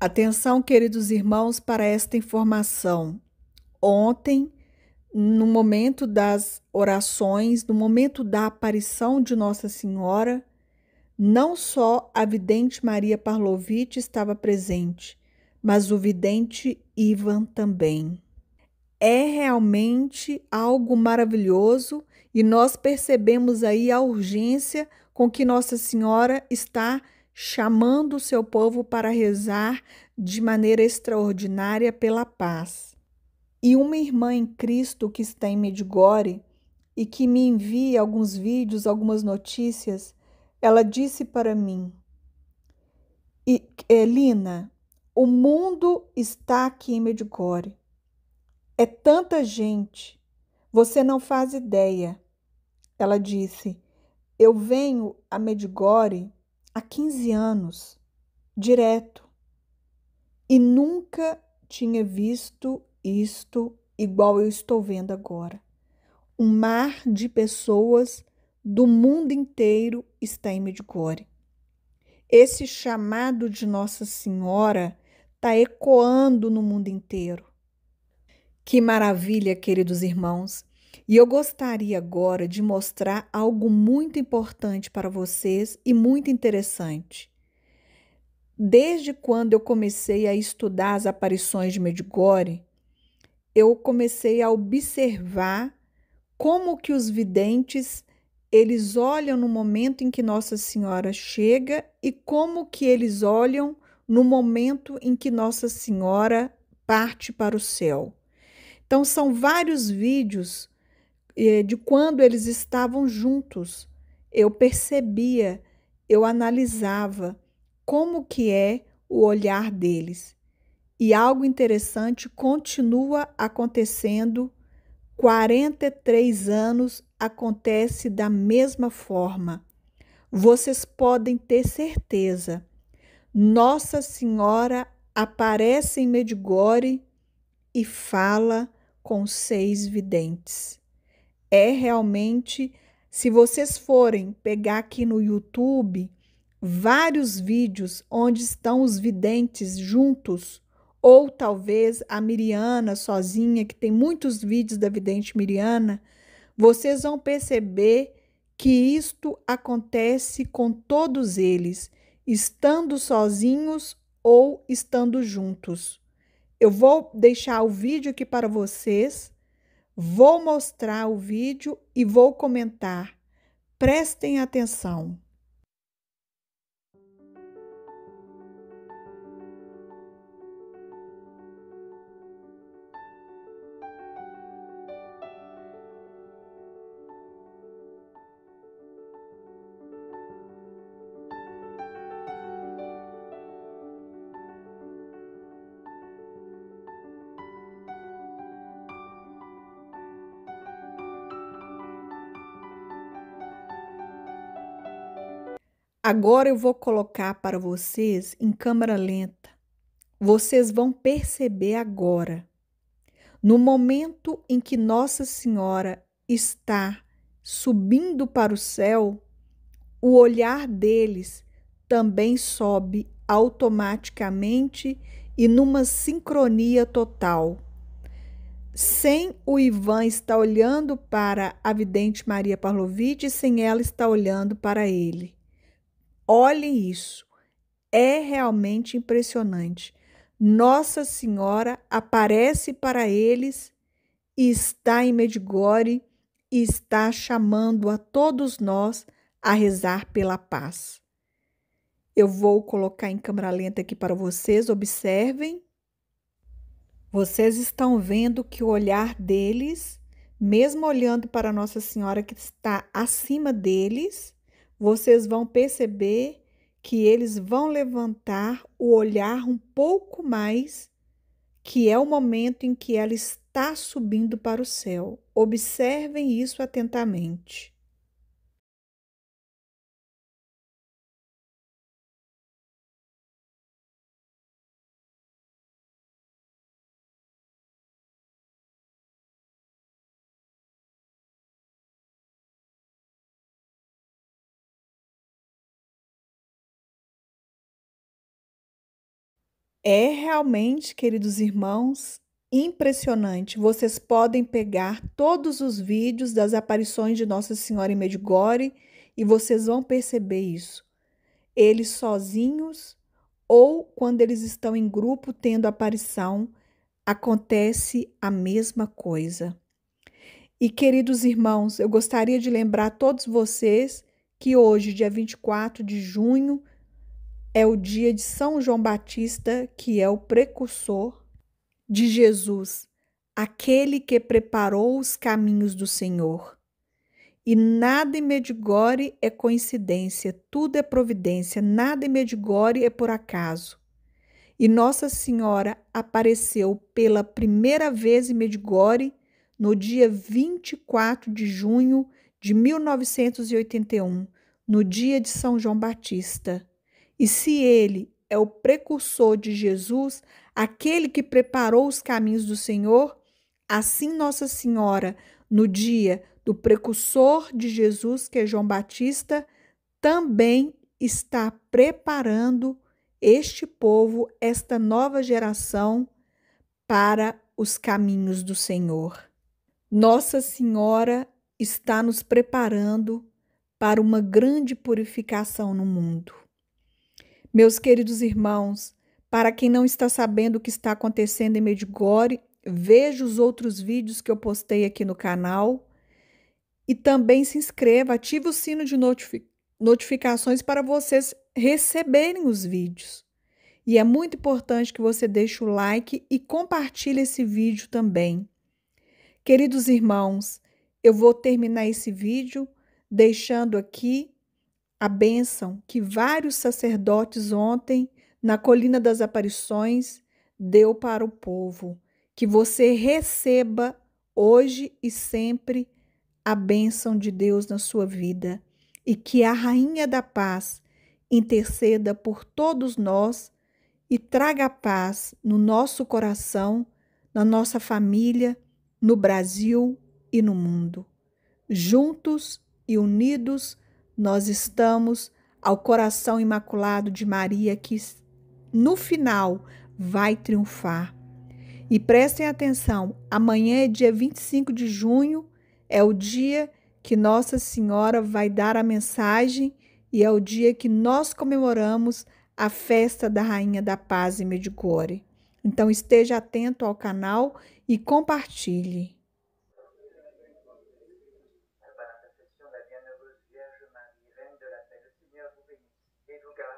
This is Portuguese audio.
Atenção, queridos irmãos, para esta informação. Ontem, no momento das orações, no momento da aparição de Nossa Senhora, não só a vidente Maria Parlovitch estava presente, mas o vidente Ivan também. É realmente algo maravilhoso e nós percebemos aí a urgência com que Nossa Senhora está presente chamando o seu povo para rezar de maneira extraordinária pela paz. E uma irmã em Cristo que está em Medjugorje e que me envia alguns vídeos, algumas notícias, ela disse para mim: Elina, o mundo está aqui em Medjugorje. É tanta gente, você não faz ideia. Ela disse: Eu venho a Medjugorje há 15 anos, direto, e nunca tinha visto isto igual eu estou vendo agora. Um mar de pessoas do mundo inteiro está em Medjugorje. Esse chamado de Nossa Senhora está ecoando no mundo inteiro. Que maravilha, queridos irmãos, e eu gostaria agora de mostrar algo muito importante para vocês e muito interessante. Desde quando eu comecei a estudar as aparições de Medjugorje, eu comecei a observar como que os videntes eles olham no momento em que Nossa Senhora chega e como que eles olham no momento em que Nossa Senhora parte para o céu. Então são vários vídeos de quando eles estavam juntos. Eu percebia, eu analisava como que é o olhar deles. E algo interessante continua acontecendo. 43 anos acontece da mesma forma. Vocês podem ter certeza. Nossa Senhora aparece em Medigore e fala com seis videntes é realmente, se vocês forem pegar aqui no YouTube, vários vídeos onde estão os videntes juntos, ou talvez a Miriana sozinha, que tem muitos vídeos da vidente Miriana, vocês vão perceber que isto acontece com todos eles, estando sozinhos ou estando juntos. Eu vou deixar o vídeo aqui para vocês Vou mostrar o vídeo e vou comentar. Prestem atenção. Agora eu vou colocar para vocês em câmera lenta. Vocês vão perceber agora, no momento em que Nossa Senhora está subindo para o céu, o olhar deles também sobe automaticamente e numa sincronia total. Sem o Ivan estar olhando para a vidente Maria Parlovitch e sem ela estar olhando para ele. Olhem isso. É realmente impressionante. Nossa Senhora aparece para eles e está em Medjugorje e está chamando a todos nós a rezar pela paz. Eu vou colocar em câmera lenta aqui para vocês, observem. Vocês estão vendo que o olhar deles, mesmo olhando para Nossa Senhora que está acima deles, vocês vão perceber que eles vão levantar o olhar um pouco mais, que é o momento em que ela está subindo para o céu. Observem isso atentamente. É realmente, queridos irmãos, impressionante. Vocês podem pegar todos os vídeos das aparições de Nossa Senhora em Medjugorje e vocês vão perceber isso. Eles sozinhos ou quando eles estão em grupo tendo aparição, acontece a mesma coisa. E queridos irmãos, eu gostaria de lembrar a todos vocês que hoje, dia 24 de junho é o dia de São João Batista, que é o precursor de Jesus, aquele que preparou os caminhos do Senhor. E nada em Medigore é coincidência, tudo é providência, nada em Medigore é por acaso. E Nossa Senhora apareceu pela primeira vez em Medigore no dia 24 de junho de 1981, no dia de São João Batista. E se ele é o precursor de Jesus, aquele que preparou os caminhos do Senhor, assim Nossa Senhora, no dia do precursor de Jesus, que é João Batista, também está preparando este povo, esta nova geração, para os caminhos do Senhor. Nossa Senhora está nos preparando para uma grande purificação no mundo. Meus queridos irmãos, para quem não está sabendo o que está acontecendo em Medjugorje, veja os outros vídeos que eu postei aqui no canal e também se inscreva, ative o sino de notificações para vocês receberem os vídeos. E é muito importante que você deixe o like e compartilhe esse vídeo também. Queridos irmãos, eu vou terminar esse vídeo deixando aqui a bênção que vários sacerdotes ontem, na Colina das Aparições, deu para o povo. Que você receba hoje e sempre a bênção de Deus na sua vida e que a Rainha da Paz interceda por todos nós e traga paz no nosso coração, na nossa família, no Brasil e no mundo. Juntos e unidos, nós estamos ao coração imaculado de Maria, que no final vai triunfar. E prestem atenção: amanhã é dia 25 de junho, é o dia que Nossa Senhora vai dar a mensagem e é o dia que nós comemoramos a festa da Rainha da Paz e Medjugorje. Então esteja atento ao canal e compartilhe. em lugar